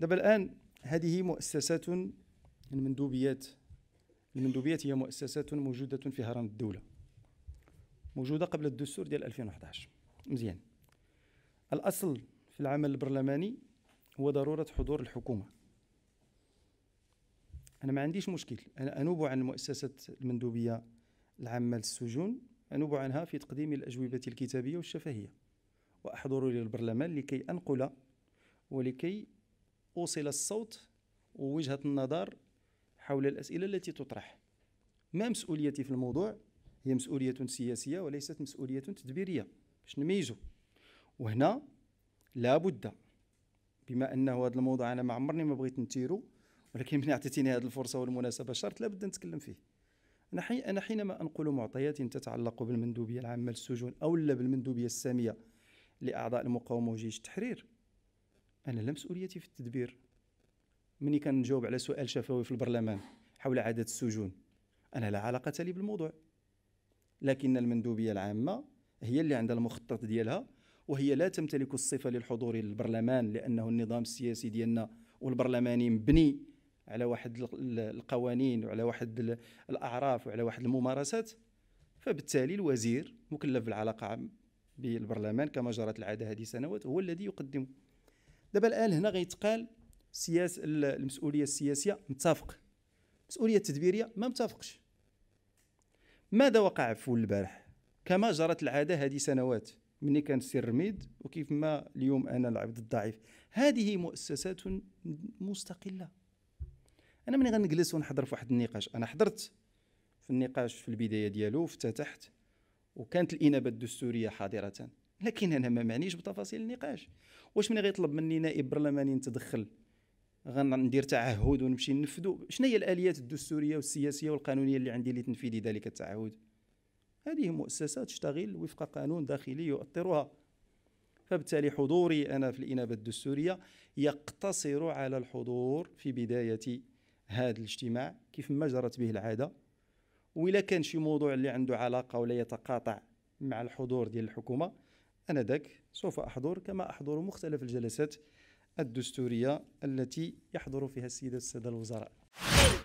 دابا الان هذه مؤسسات المندوبيات المندوبيات هي مؤسسات موجوده في هرم الدوله موجوده قبل الدستور ديال 2011 مزيان الاصل في العمل البرلماني هو ضروره حضور الحكومه انا ما عنديش مشكل انا انوب عن مؤسسه المندوبيه العامه للسجون انوب عنها في تقديم الاجوبه الكتابيه والشفهيه واحضر للبرلمان لكي انقل ولكي أوصل الصوت ووجهة النظر حول الأسئلة التي تطرح ما مسؤوليتي في الموضوع هي مسؤولية سياسية وليست مسؤولية تدبيرية باش نميزو وهنا لابد بما أنه هذا الموضوع أنا ما عمرني ما بغيت نتيرو ولكن من اعطيتني هذه الفرصة والمناسبة شرط لابد نتكلم فيه أنا, حي... أنا حينما أنقل معطيات تتعلق بالمندوبية العامة للسجون أو بالمندوبية السامية لأعضاء المقاومة وجيش التحرير انا لا مسؤوليتي في التدبير كان كنجاوب على سؤال شفوي في البرلمان حول عدد السجون انا لا علاقه لي بالموضوع لكن المندوبيه العامه هي اللي عندها المخطط ديالها وهي لا تمتلك الصفه للحضور للبرلمان لانه النظام السياسي ديالنا والبرلماني مبني على واحد القوانين وعلى واحد الاعراف وعلى واحد الممارسات فبالتالي الوزير مكلف بالعلاقه بالبرلمان كما جرت العاده هذه سنوات هو الذي يقدم دابا الان هنا غيتقال سياس المسؤوليه السياسيه متفق المسؤوليه التدبيريه ما متفقش ماذا وقع في البارح كما جرت العاده هذه سنوات ملي كان سير رميد وكيف ما اليوم انا العبد الضعيف هذه مؤسسات مستقله انا ملي غنجلس ونحضر في واحد النقاش انا حضرت في النقاش في البدايه ديالو افتتحت وكانت الانابه الدستوريه حاضره لكن انا ما معنيش بتفاصيل النقاش واش من غيطلب مني نائب برلماني نتدخل غندير تعهد ونمشي ننفذو شنو هي الاليات الدستوريه والسياسيه والقانونيه اللي عندي لتنفيذ ذلك التعهد هذه مؤسسه تشتغل وفق قانون داخلي يؤطرها فبالتالي حضوري انا في الانابه الدستوريه يقتصر على الحضور في بدايه هذا الاجتماع كيف ما جرت به العاده وإلا كان شي موضوع اللي عنده علاقه ولا يتقاطع مع الحضور ديال الحكومه انذاك سوف احضر كما احضر مختلف الجلسات الدستوريه التي يحضر فيها السيده الساده الوزراء